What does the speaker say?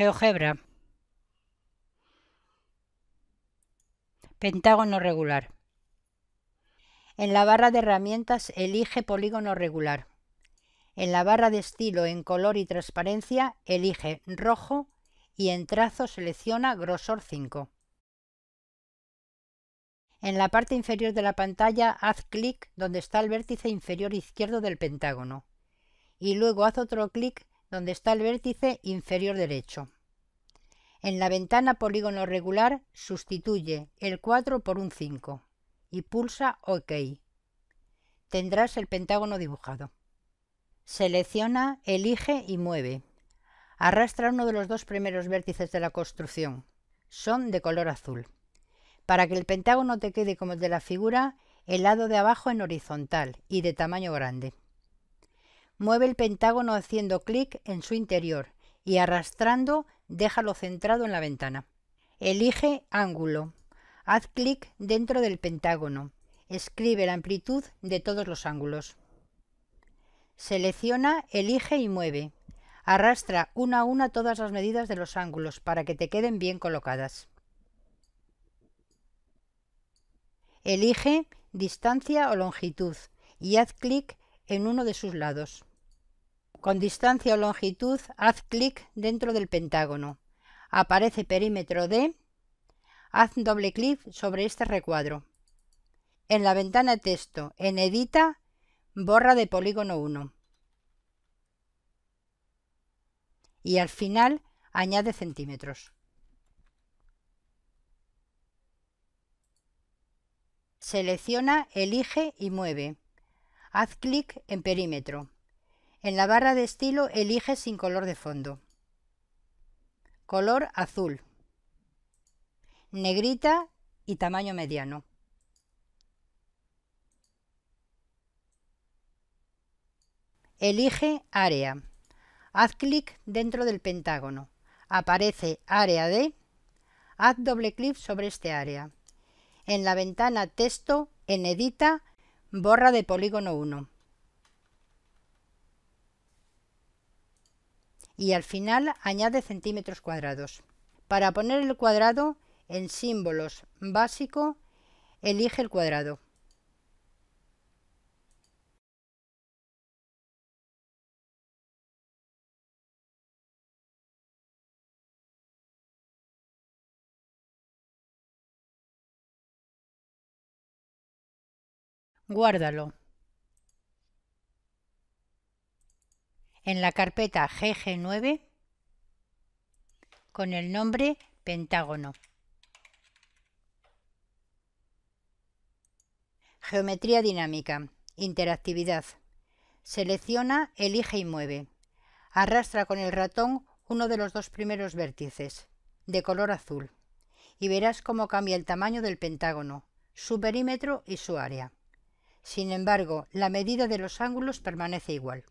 GeoGebra. Pentágono regular. En la barra de herramientas elige polígono regular. En la barra de estilo en color y transparencia elige rojo y en trazo selecciona grosor 5. En la parte inferior de la pantalla haz clic donde está el vértice inferior izquierdo del pentágono y luego haz otro clic donde está el vértice inferior derecho. En la ventana polígono regular sustituye el 4 por un 5 y pulsa OK. Tendrás el pentágono dibujado. Selecciona, elige y mueve. Arrastra uno de los dos primeros vértices de la construcción. Son de color azul. Para que el pentágono te quede como el de la figura, el lado de abajo en horizontal y de tamaño grande. Mueve el pentágono haciendo clic en su interior y arrastrando déjalo centrado en la ventana. Elige ángulo. Haz clic dentro del pentágono. Escribe la amplitud de todos los ángulos. Selecciona, elige y mueve. Arrastra una a una todas las medidas de los ángulos para que te queden bien colocadas. Elige distancia o longitud y haz clic en uno de sus lados. Con distancia o longitud, haz clic dentro del pentágono. Aparece perímetro D. Haz doble clic sobre este recuadro. En la ventana texto, en Edita, borra de polígono 1. Y al final, añade centímetros. Selecciona, elige y mueve. Haz clic en perímetro. En la barra de estilo elige sin color de fondo. Color azul. Negrita y tamaño mediano. Elige área. Haz clic dentro del pentágono. Aparece área D, Haz doble clic sobre este área. En la ventana texto en edita, borra de polígono 1. y al final añade centímetros cuadrados. Para poner el cuadrado en símbolos básico, elige el cuadrado. Guárdalo. en la carpeta GG9 con el nombre Pentágono. Geometría dinámica. Interactividad. Selecciona, elige y mueve. Arrastra con el ratón uno de los dos primeros vértices, de color azul, y verás cómo cambia el tamaño del pentágono, su perímetro y su área. Sin embargo, la medida de los ángulos permanece igual.